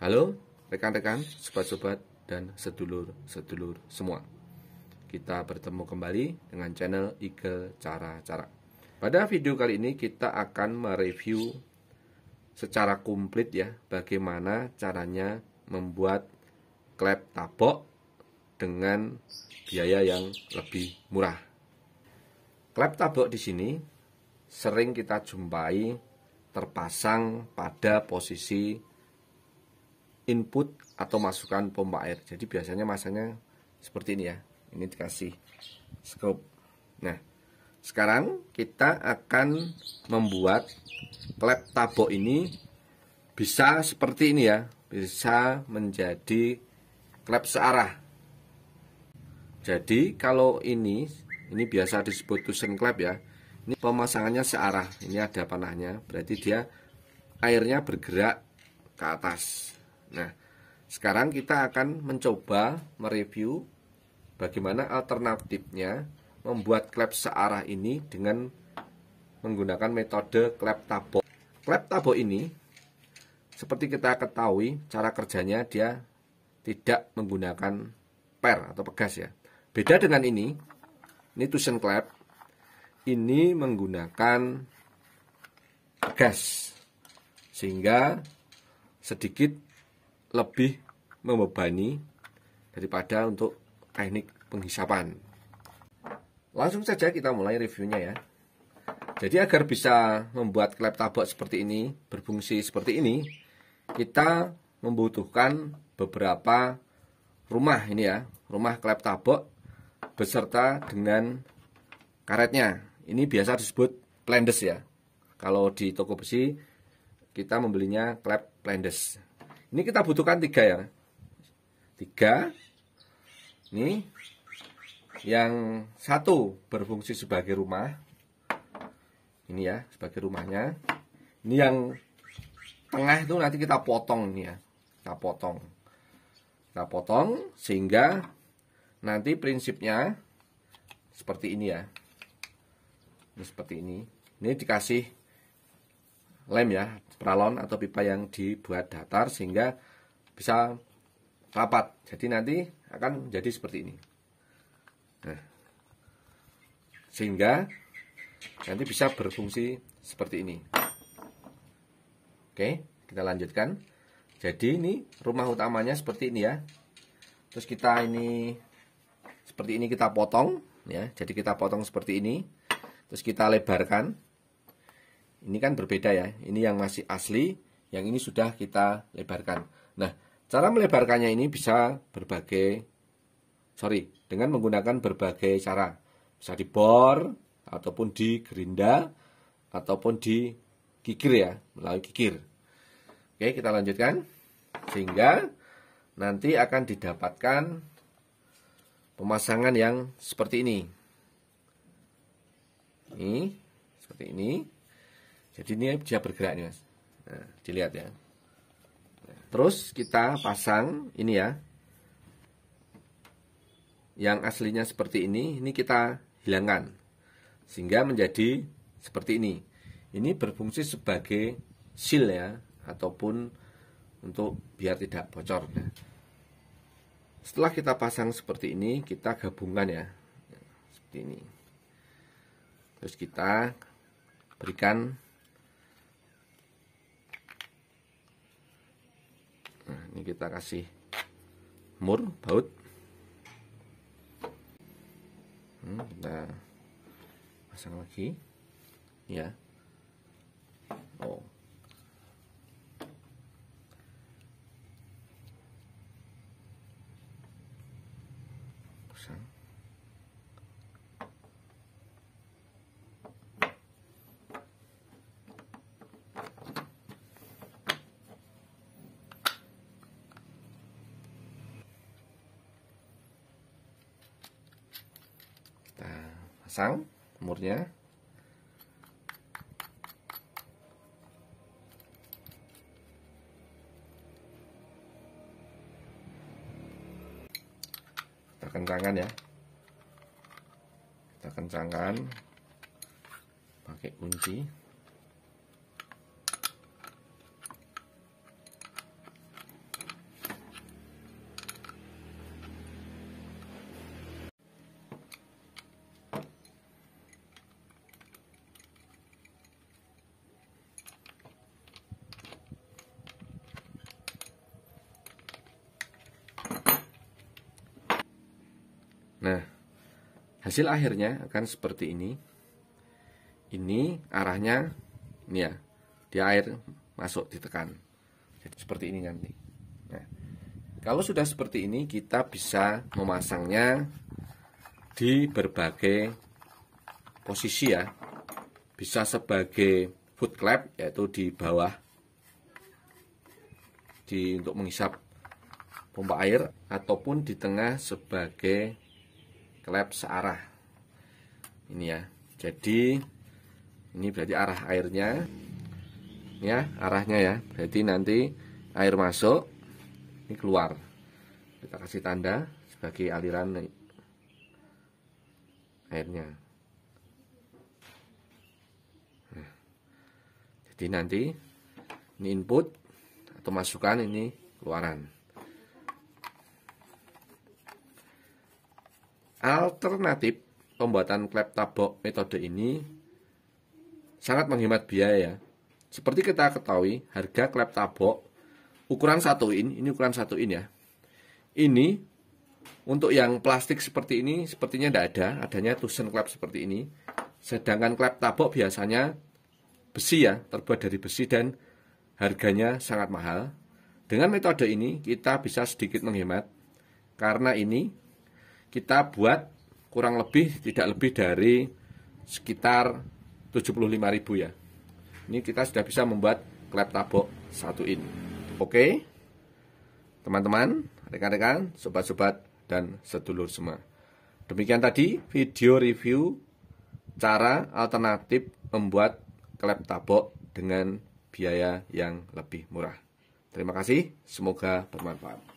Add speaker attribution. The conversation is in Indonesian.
Speaker 1: Halo rekan-rekan, sobat-sobat dan sedulur-sedulur semua. Kita bertemu kembali dengan channel Eagle Cara-Cara. Pada video kali ini kita akan mereview secara komplit ya bagaimana caranya membuat klep tabok dengan biaya yang lebih murah. Klep tabok di sini sering kita jumpai terpasang pada posisi input atau masukan pompa air jadi biasanya masanya seperti ini ya ini dikasih scope nah sekarang kita akan membuat klep tabok ini bisa seperti ini ya bisa menjadi klep searah jadi kalau ini ini biasa disebut tusen klep ya ini pemasangannya searah ini ada panahnya berarti dia airnya bergerak ke atas Nah, sekarang kita akan mencoba mereview bagaimana alternatifnya membuat klep searah ini dengan menggunakan metode klep tabo Klep tabo ini seperti kita ketahui cara kerjanya dia tidak menggunakan per atau pegas ya. Beda dengan ini, ini tusen klep ini menggunakan gas sehingga sedikit lebih membebani daripada untuk teknik penghisapan. Langsung saja kita mulai reviewnya ya. Jadi agar bisa membuat klep tabok seperti ini, berfungsi seperti ini, kita membutuhkan beberapa rumah ini ya, rumah klep tabok beserta dengan karetnya. Ini biasa disebut plendes ya. Kalau di toko besi kita membelinya klep plendes. Ini kita butuhkan tiga ya. Tiga. Ini yang satu berfungsi sebagai rumah. Ini ya, sebagai rumahnya. Ini yang tengah itu nanti kita potong ini ya. Kita potong. Kita potong sehingga nanti prinsipnya seperti ini ya. Ini seperti ini. Ini dikasih lem ya pralon atau pipa yang dibuat datar sehingga bisa rapat jadi nanti akan jadi seperti ini nah, sehingga nanti bisa berfungsi seperti ini oke kita lanjutkan jadi ini rumah utamanya seperti ini ya terus kita ini seperti ini kita potong ya jadi kita potong seperti ini terus kita lebarkan ini kan berbeda ya. Ini yang masih asli, yang ini sudah kita lebarkan. Nah, cara melebarkannya ini bisa berbagai sorry, dengan menggunakan berbagai cara. Bisa dibor ataupun di gerinda ataupun di kikir ya, melalui kikir. Oke, kita lanjutkan. Sehingga nanti akan didapatkan pemasangan yang seperti ini. Ini jadi ini dia bergerak bergeraknya. Nah, dilihat ya. terus kita pasang ini ya. Yang aslinya seperti ini, ini kita hilangkan. Sehingga menjadi seperti ini. Ini berfungsi sebagai seal ya, ataupun untuk biar tidak bocor. Nah, setelah kita pasang seperti ini, kita gabungkan ya. Seperti ini. Terus kita berikan ini kita kasih mur baut hmm, kita pasang lagi ya oh pasang pasang murnya kita kencangkan ya kita kencangkan pakai kunci Nah, hasil akhirnya akan seperti ini. Ini arahnya, ini ya, di air masuk ditekan. Jadi seperti ini nanti. Nah, kalau sudah seperti ini kita bisa memasangnya di berbagai posisi ya. Bisa sebagai foot clap yaitu di bawah di untuk menghisap pompa air ataupun di tengah sebagai klep searah ini ya jadi ini berarti arah airnya ya arahnya ya berarti nanti air masuk ini keluar kita kasih tanda sebagai aliran airnya nah, jadi nanti ini input atau masukan ini keluaran Alternatif, pembuatan klep tabok metode ini sangat menghemat biaya. Ya. Seperti kita ketahui, harga klep tabok ukuran satu in, ini ukuran satu in ya. Ini untuk yang plastik seperti ini sepertinya tidak ada, adanya tusen klep seperti ini. Sedangkan klep tabok biasanya besi ya, terbuat dari besi dan harganya sangat mahal. Dengan metode ini kita bisa sedikit menghemat karena ini kita buat kurang lebih tidak lebih dari sekitar 75.000 ya. Ini kita sudah bisa membuat klep tabok satu ini. Oke. Teman-teman, rekan-rekan, sobat-sobat dan sedulur semua. Demikian tadi video review cara alternatif membuat klep tabok dengan biaya yang lebih murah. Terima kasih, semoga bermanfaat.